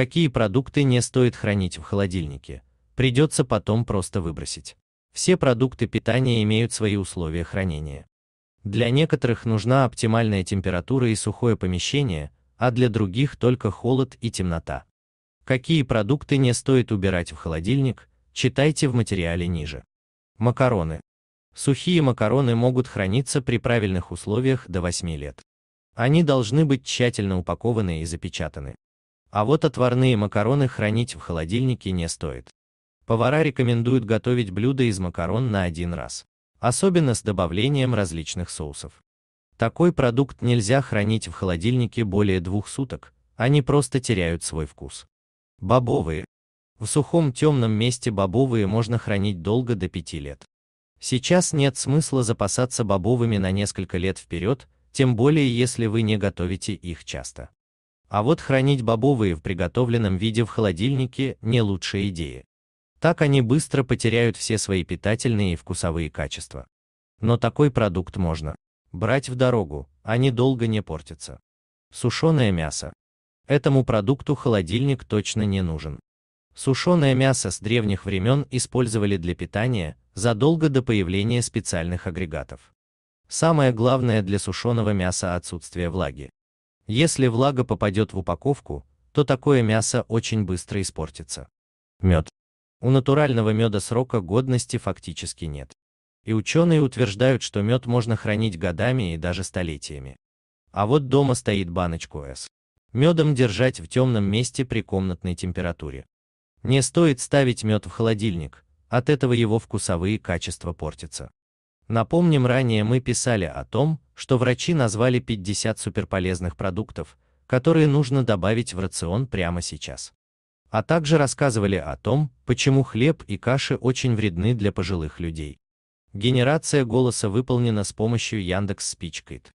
Какие продукты не стоит хранить в холодильнике, придется потом просто выбросить. Все продукты питания имеют свои условия хранения. Для некоторых нужна оптимальная температура и сухое помещение, а для других только холод и темнота. Какие продукты не стоит убирать в холодильник, читайте в материале ниже. Макароны. Сухие макароны могут храниться при правильных условиях до 8 лет. Они должны быть тщательно упакованы и запечатаны. А вот отварные макароны хранить в холодильнике не стоит. Повара рекомендуют готовить блюда из макарон на один раз, особенно с добавлением различных соусов. Такой продукт нельзя хранить в холодильнике более двух суток, они просто теряют свой вкус. Бобовые. В сухом темном месте бобовые можно хранить долго до 5 лет. Сейчас нет смысла запасаться бобовыми на несколько лет вперед, тем более если вы не готовите их часто. А вот хранить бобовые в приготовленном виде в холодильнике не лучшая идея. Так они быстро потеряют все свои питательные и вкусовые качества. Но такой продукт можно брать в дорогу, они долго не портятся. Сушеное мясо. Этому продукту холодильник точно не нужен. Сушеное мясо с древних времен использовали для питания задолго до появления специальных агрегатов. Самое главное для сушеного мяса отсутствие влаги. Если влага попадет в упаковку, то такое мясо очень быстро испортится. Мед. У натурального меда срока годности фактически нет. И ученые утверждают, что мед можно хранить годами и даже столетиями. А вот дома стоит баночку С. Медом держать в темном месте при комнатной температуре. Не стоит ставить мед в холодильник, от этого его вкусовые качества портятся. Напомним, ранее мы писали о том, что врачи назвали 50 суперполезных продуктов, которые нужно добавить в рацион прямо сейчас. А также рассказывали о том, почему хлеб и каши очень вредны для пожилых людей. Генерация голоса выполнена с помощью Яндекс Спичкит.